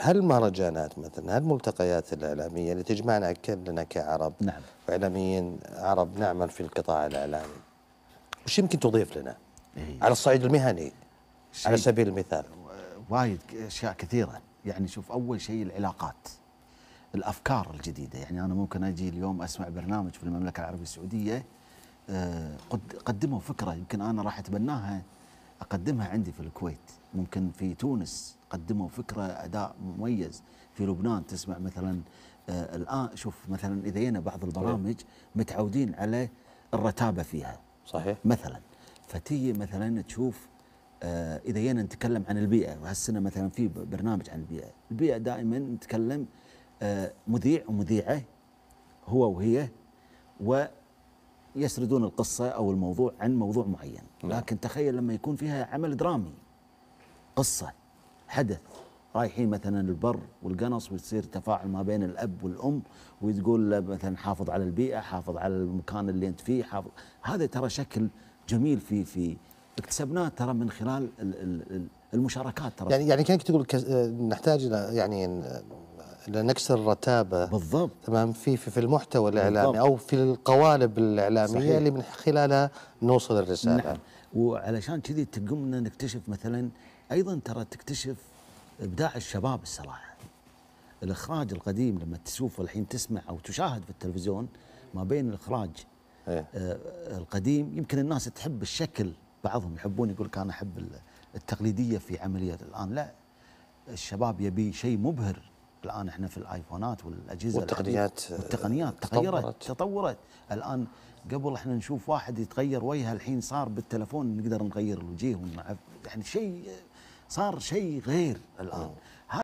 هل المهرجانات مثلا هل الملتقيات الإعلامية اللي تجمعنا كلنا كعرب نعم. وإعلاميين عرب نعمل في القطاع الإعلامي وش يمكن تضيف لنا إيه. على الصعيد المهني على سبيل المثال وايد أشياء كثيرة يعني شوف أول شيء العلاقات الأفكار الجديدة يعني أنا ممكن أجي اليوم أسمع برنامج في المملكة العربية السعودية آه، قدموا فكرة يمكن أنا راح أتبناها أقدمها عندي في الكويت ممكن في تونس قدموا فكرة أداء مميز في لبنان تسمع مثلا آه، الآن شوف مثلا إذا جينا بعض البرامج متعودين على الرتابة فيها صحيح مثلا فتيجي مثلا تشوف آه، إذا جينا نتكلم عن البيئة وهالسنة مثلا في برنامج عن البيئة البيئة دائما نتكلم آه، مذيع ومذيعة هو وهي و يسردون القصة أو الموضوع عن موضوع معين نعم. لكن تخيل لما يكون فيها عمل درامي قصة حدث رايحين مثلا البر والقنص ويصير تفاعل ما بين الأب والأم وتقول له مثلا حافظ على البيئة حافظ على المكان اللي أنت فيه حافظ هذا ترى شكل جميل في في اكتسبناه ترى من خلال المشاركات ترى يعني يعني كانك تقول نحتاج الى يعني لنكسر الرتابه بالضبط تمام في في, في المحتوى الاعلامي بالضبط. او في القوالب الاعلاميه صحيح. اللي من خلالها نوصل الرساله نعم وعلشان كذي تقومنا نكتشف مثلا ايضا ترى تكتشف ابداع الشباب الصراحه الاخراج القديم لما تشوف الحين تسمع او تشاهد في التلفزيون ما بين الاخراج إيه. آه القديم يمكن الناس تحب الشكل بعضهم يحبون يقول لك انا احب التقليديه في عمليه الان لا الشباب يبي شيء مبهر الان احنا في الايفونات والاجهزه والتقنيات والتقنيات آه، تغيرت تطورت. تطورت الان قبل احنا نشوف واحد يتغير وجهه الحين صار بالتلفون نقدر نغير الوجه يعني شيء صار شيء غير الان